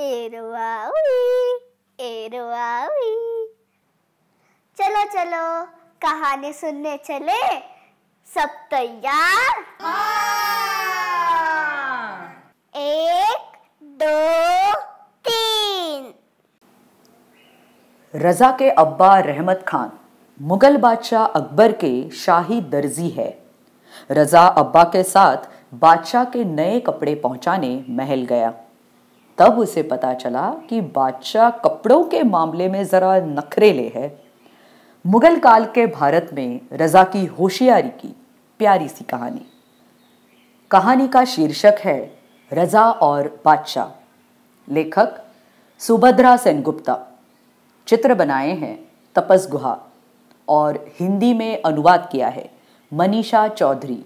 एरवाई एरवाई चलो चलो कहानी सुनने चले सब तैयार हाँ। एक दो तीन रजा के अब्बा रहमत खान मुगल बादशाह अकबर के शाही दर्जी है रजा अब्बा के साथ बादशाह के नए कपड़े पहुंचाने महल गया तब उसे पता चला कि बादशाह कपड़ों के मामले में ज़रा नखरेले है मुगल काल के भारत में रज़ा की होशियारी की प्यारी सी कहानी कहानी का शीर्षक है रज़ा और बादशाह लेखक सुभद्रा सेनगुप्ता चित्र बनाए हैं तपस गुहा और हिंदी में अनुवाद किया है मनीषा चौधरी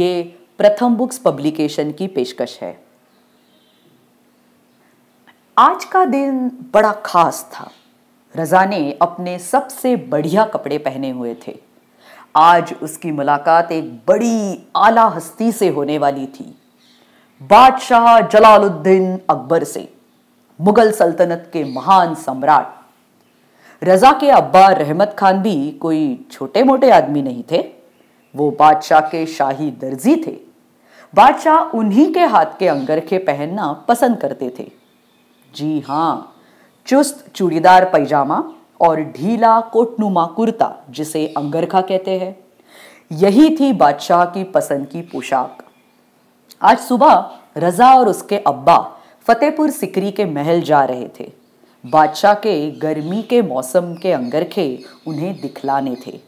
ये प्रथम बुक्स पब्लिकेशन की पेशकश है आज का दिन बड़ा खास था रज़ा ने अपने सबसे बढ़िया कपड़े पहने हुए थे आज उसकी मुलाकात एक बड़ी आला हस्ती से होने वाली थी बादशाह जलालुद्दीन अकबर से मुगल सल्तनत के महान सम्राट रज़ा के अब्बा रहमत खान भी कोई छोटे मोटे आदमी नहीं थे वो बादशाह के शाही दर्जी थे बादशाह उन्हीं के हाथ के अंगरखे पहनना पसंद करते थे जी हाँ चुस्त चूड़ीदार पैजामा और ढीला कोटनुमा कुर्ता जिसे अंगरखा कहते हैं यही थी बादशाह की पसंद की पोशाक आज सुबह रजा और उसके अब्बा फतेहपुर सिकरी के महल जा रहे थे बादशाह के गर्मी के मौसम के अंगरखे उन्हें दिखलाने थे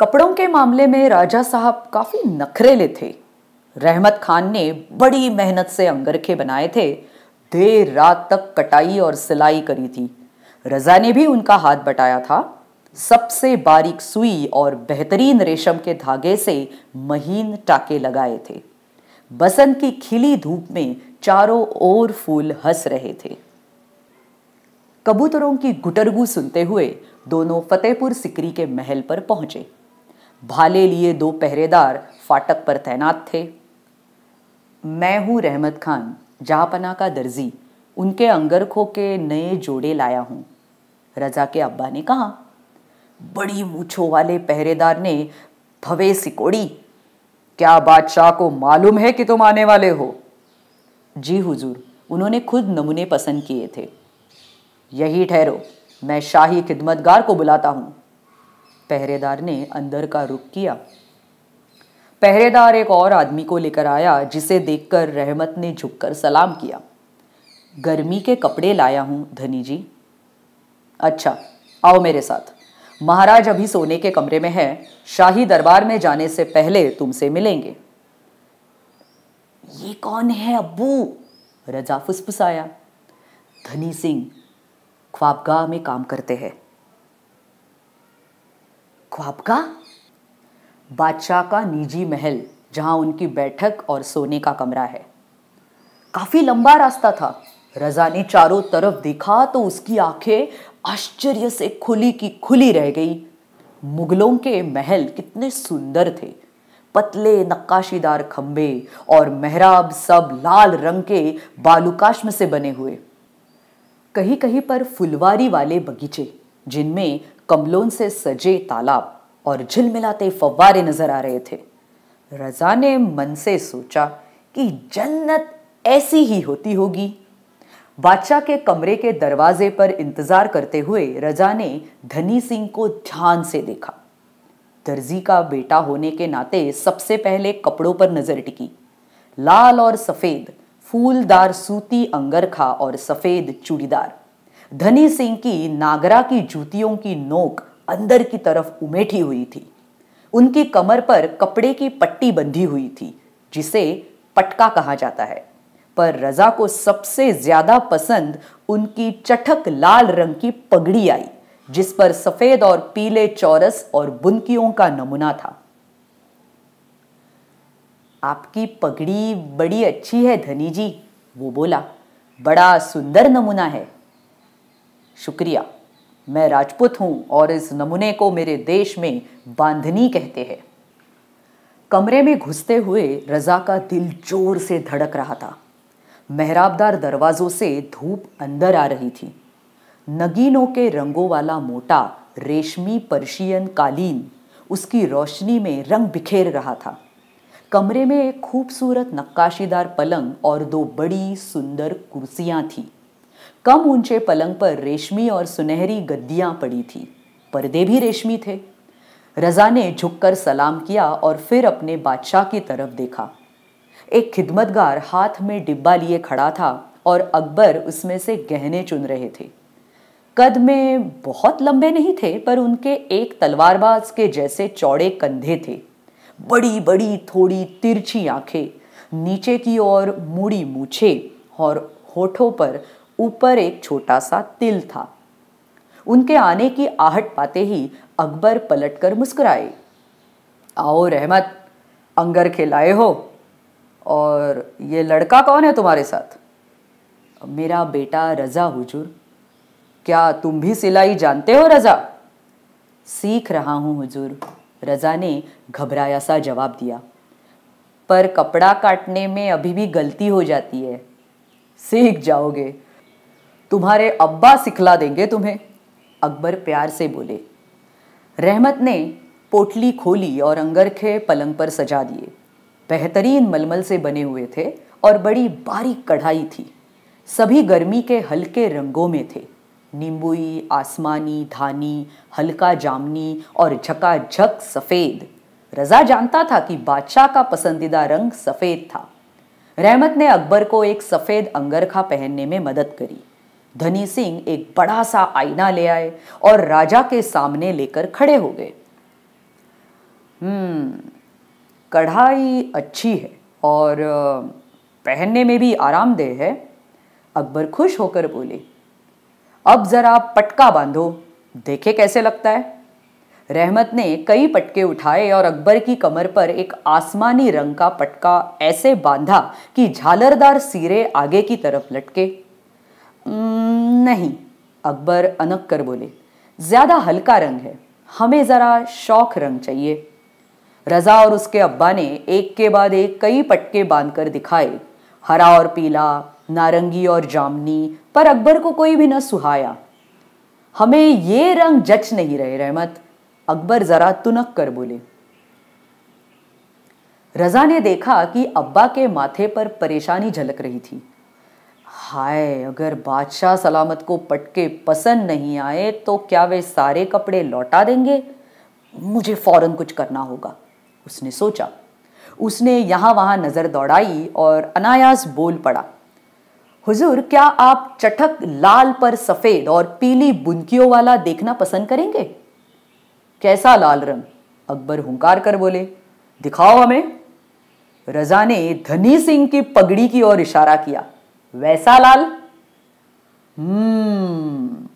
कपड़ों के मामले में राजा साहब काफ़ी नखरेले थे रहमत खान ने बड़ी मेहनत से अंगरखे बनाए थे देर रात तक कटाई और सिलाई करी थी रज़ा ने भी उनका हाथ बटाया था सबसे बारीक सुई और बेहतरीन रेशम के धागे से महीन टाके लगाए थे बसंत की खिली धूप में चारों ओर फूल हंस रहे थे कबूतरों की गुटरगू सुनते हुए दोनों फतेहपुर सिकरी के महल पर पहुंचे भाले लिए दो पहरेदार फाटक पर तैनात थे मैं हूं रहमत खान जापना का दर्जी उनके अंगरखों के नए जोड़े लाया हूँ रजा के अब्बा ने कहा बड़ी मूछों वाले पहरेदार ने भवे सिकोड़ी क्या बादशाह को मालूम है कि तुम आने वाले हो जी हुजूर उन्होंने खुद नमूने पसंद किए थे यही ठहरो मैं शाही खिदमतगार को बुलाता हूँ पहरेदार ने अंदर का रुख किया पहरेदार एक और आदमी को लेकर आया जिसे देखकर रहमत ने झुककर सलाम किया गर्मी के कपड़े लाया हूं धनी जी अच्छा आओ मेरे साथ महाराज अभी सोने के कमरे में है शाही दरबार में जाने से पहले तुमसे मिलेंगे ये कौन है अब्बू रजा फुसफुसाया धनी सिंह ख्वाबगाह में काम करते हैं ख्वाबगाह बादशाह का निजी महल जहां उनकी बैठक और सोने का कमरा है काफ़ी लंबा रास्ता था रजा ने चारों तरफ देखा तो उसकी आंखें आश्चर्य से खुली की खुली रह गई मुगलों के महल कितने सुंदर थे पतले नक्काशीदार खंबे और मेहराब सब लाल रंग के बालुकाश्म से बने हुए कहीं कहीं पर फुलवारी वाले बगीचे जिनमें कमलों से सजे तालाब और झिलमिलाते फव्वारे नजर आ रहे थे रजा ने मन से सोचा कि जन्नत ऐसी ही होती होगी बादशाह के कमरे के दरवाजे पर इंतजार करते हुए रजा ने धनी सिंह को ध्यान से देखा दर्जी का बेटा होने के नाते सबसे पहले कपड़ों पर नजर टिकी लाल और सफेद फूलदार सूती अंगरखा और सफेद चूड़ीदार धनी सिंह की नागरा की जूतियों की नोक अंदर की तरफ उमेठी हुई थी उनकी कमर पर कपड़े की पट्टी बंधी हुई थी जिसे पटका कहा जाता है पर रजा को सबसे ज्यादा पसंद उनकी चटक लाल रंग की पगड़ी आई जिस पर सफेद और पीले चौरस और बुनकियों का नमूना था आपकी पगड़ी बड़ी अच्छी है धनी जी वो बोला बड़ा सुंदर नमूना है शुक्रिया मैं राजपूत हूँ और इस नमूने को मेरे देश में बांधनी कहते हैं कमरे में घुसते हुए रज़ा का दिल जोर से धड़क रहा था मेहराबदार दरवाज़ों से धूप अंदर आ रही थी नगीनों के रंगों वाला मोटा रेशमी पर्शियन कालीन उसकी रोशनी में रंग बिखेर रहा था कमरे में एक खूबसूरत नक्काशीदार पलंग और दो बड़ी सुंदर कुर्सियाँ थीं कम ऊंचे पलंग पर रेशमी और सुनहरी गद्दियां पड़ी थी पर्दे भी रेशमी थे रजा ने झुककर सलाम किया और फिर अपने बादशाह की तरफ देखा एक खिदमतगार हाथ में डिब्बा लिए खड़ा था और अकबर उसमें से गहने चुन रहे थे कद में बहुत लंबे नहीं थे पर उनके एक तलवारबाज के जैसे चौड़े कंधे थे बड़ी बड़ी थोड़ी तिरछी आंखें नीचे की ओर मुड़ी मूछे और होठों पर ऊपर एक छोटा सा तिल था उनके आने की आहट पाते ही अकबर पलटकर मुस्कुराए आओ रहमत अंगर लाए हो और ये लड़का कौन है तुम्हारे साथ मेरा बेटा रज़ा हुजूर क्या तुम भी सिलाई जानते हो रज़ा सीख रहा हूं हुजूर रज़ा ने घबराया सा जवाब दिया पर कपड़ा काटने में अभी भी गलती हो जाती है सीख जाओगे तुम्हारे अब्बा सिखला देंगे तुम्हें अकबर प्यार से बोले रहमत ने पोटली खोली और अंगरखे पलंग पर सजा दिए बेहतरीन मलमल से बने हुए थे और बड़ी बारीक कढ़ाई थी सभी गर्मी के हल्के रंगों में थे नींबूई आसमानी धानी हल्का जामनी और झकाझक झक सफ़ेद रज़ा जानता था कि बादशाह का पसंदीदा रंग सफ़ेद था रहमत ने अकबर को एक सफ़ेद अंगरखा पहनने में मदद करी धनी सिंह एक बड़ा सा आईना ले आए और राजा के सामने लेकर खड़े हो गए हम्म कढ़ाई अच्छी है और पहनने में भी आरामदेह है अकबर खुश होकर बोले अब ज़रा पटका बांधो देखे कैसे लगता है रहमत ने कई पटके उठाए और अकबर की कमर पर एक आसमानी रंग का पटका ऐसे बांधा कि झालरदार सिरे आगे की तरफ लटके नहीं अकबर अनक कर बोले ज़्यादा हल्का रंग है हमें ज़रा शौक रंग चाहिए रज़ा और उसके अब्बा ने एक के बाद एक कई पटके बांधकर दिखाए हरा और पीला नारंगी और जामनी पर अकबर को कोई भी न सुहाया हमें ये रंग जच नहीं रहे रहमत अकबर ज़रा तुनक कर बोले रज़ा ने देखा कि अब्बा के माथे पर परेशानी झलक रही थी हाय अगर बादशाह सलामत को पटके पसंद नहीं आए तो क्या वे सारे कपड़े लौटा देंगे मुझे फौरन कुछ करना होगा उसने सोचा उसने यहाँ वहाँ नज़र दौड़ाई और अनायास बोल पड़ा हुजूर क्या आप चटक लाल पर सफ़ेद और पीली बुनकियों वाला देखना पसंद करेंगे कैसा लाल रंग अकबर हुंकार कर बोले दिखाओ हमें रजा ने धनी सिंह की पगड़ी की ओर इशारा किया वैसा लाल हम्म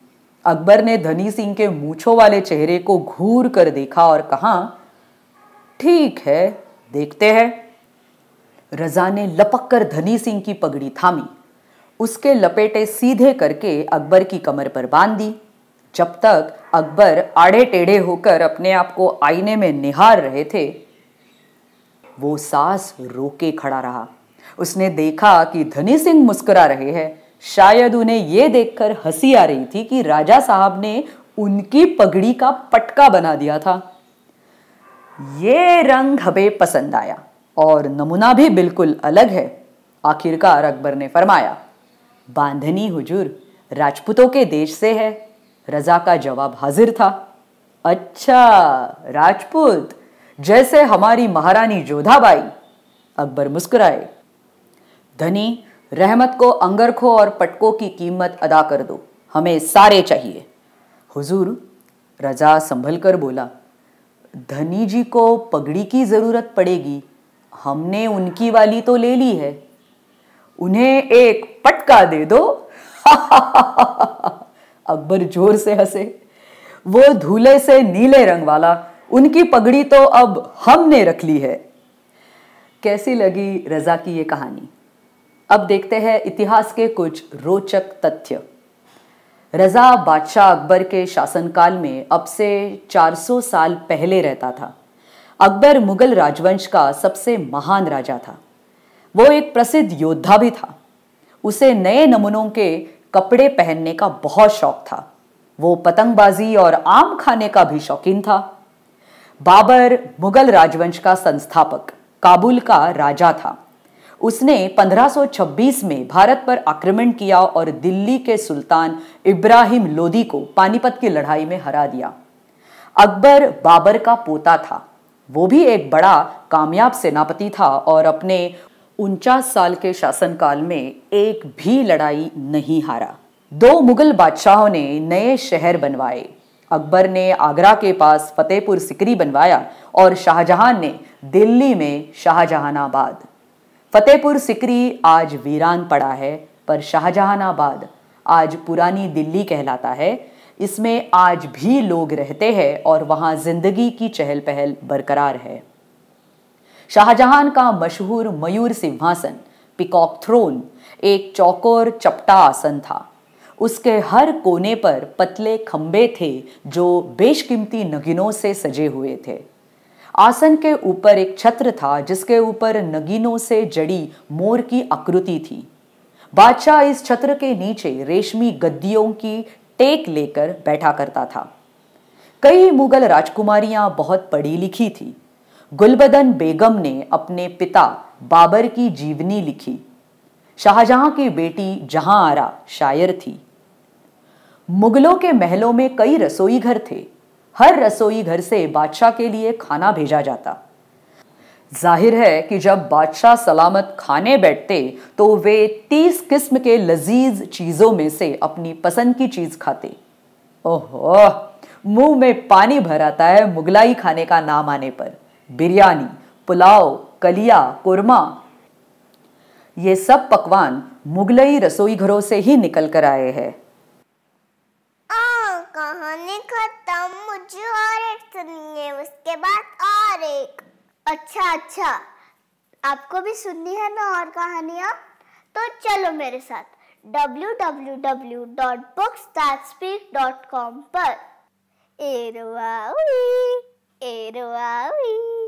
अकबर ने धनी सिंह के मूछों वाले चेहरे को घूर कर देखा और कहा ठीक है देखते हैं रजा ने लपक कर धनी सिंह की पगड़ी थामी उसके लपेटे सीधे करके अकबर की कमर पर बांध दी जब तक अकबर आड़े टेढ़े होकर अपने आप को आईने में निहार रहे थे वो सास रोके खड़ा रहा उसने देखा कि धनी सिंह मुस्कुरा रहे हैं शायद उन्हें यह देखकर हंसी आ रही थी कि राजा साहब ने उनकी पगड़ी का पटका बना दिया था ये रंग हमें पसंद आया और नमूना भी बिल्कुल अलग है आखिरकार अकबर ने फरमाया बांधनी हुजूर राजपूतों के देश से है रजा का जवाब हाजिर था अच्छा राजपूत जैसे हमारी महारानी जोधाबाई अकबर मुस्कुराए धनी रहमत को अंगरखों और पटकों की कीमत अदा कर दो हमें सारे चाहिए हुजूर रजा संभल कर बोला धनी जी को पगड़ी की ज़रूरत पड़ेगी हमने उनकी वाली तो ले ली है उन्हें एक पटका दे दो अकबर जोर से हंसे वो धूले से नीले रंग वाला उनकी पगड़ी तो अब हमने रख ली है कैसी लगी रजा की ये कहानी अब देखते हैं इतिहास के कुछ रोचक तथ्य रजा बादशाह अकबर के शासनकाल में अब से 400 साल पहले रहता था अकबर मुगल राजवंश का सबसे महान राजा था वो एक प्रसिद्ध योद्धा भी था उसे नए नमूनों के कपड़े पहनने का बहुत शौक था वो पतंगबाजी और आम खाने का भी शौकीन था बाबर मुगल राजवंश का संस्थापक काबुल का राजा था उसने 1526 में भारत पर आक्रमण किया और दिल्ली के सुल्तान इब्राहिम लोदी को पानीपत की लड़ाई में हरा दिया अकबर बाबर का पोता था वो भी एक बड़ा कामयाब सेनापति था और अपने उनचास साल के शासनकाल में एक भी लड़ाई नहीं हारा दो मुगल बादशाहों ने नए शहर बनवाए अकबर ने आगरा के पास फतेहपुर सिकरी बनवाया और शाहजहां ने दिल्ली में शाहजहानाबाद फतेहपुर सिकरी आज वीरान पड़ा है पर शाहजहानाबाद आज पुरानी दिल्ली कहलाता है इसमें आज भी लोग रहते हैं और वहां जिंदगी की चहल पहल बरकरार है शाहजहां का मशहूर मयूर सिंहासन पिकॉक थ्रोन एक चौकोर चपटा आसन था उसके हर कोने पर पतले खम्बे थे जो बेशकीमती नगिनों से सजे हुए थे आसन के ऊपर एक छत्र था जिसके ऊपर नगीनों से जड़ी मोर की आकृति थी बादशाह इस छत्र के नीचे रेशमी गद्दियों की टेक लेकर बैठा करता था कई मुगल राजकुमारियां बहुत पढ़ी लिखी थी गुलबदन बेगम ने अपने पिता बाबर की जीवनी लिखी शाहजहां की बेटी जहां आरा शायर थी मुगलों के महलों में कई रसोई घर थे हर रसोई घर से बादशाह के लिए खाना भेजा जाता जाहिर है कि जब बादशाह सलामत खाने बैठते तो वे तीस किस्म के लजीज चीज़ों में से अपनी पसंद की चीज़ खाते ओहो मुंह में पानी भर आता है मुगलाई खाने का नाम आने पर बिरयानी पुलाव कलिया कुरमा ये सब पकवान मुगलई रसोई घरों से ही निकल कर आए हैं कहानी खत्म मुझे और एक सुननी है उसके बाद और एक अच्छा अच्छा आपको भी सुननी है ना और कहानियाँ तो चलो मेरे साथ www.books.speak.com पर एरवा एरवा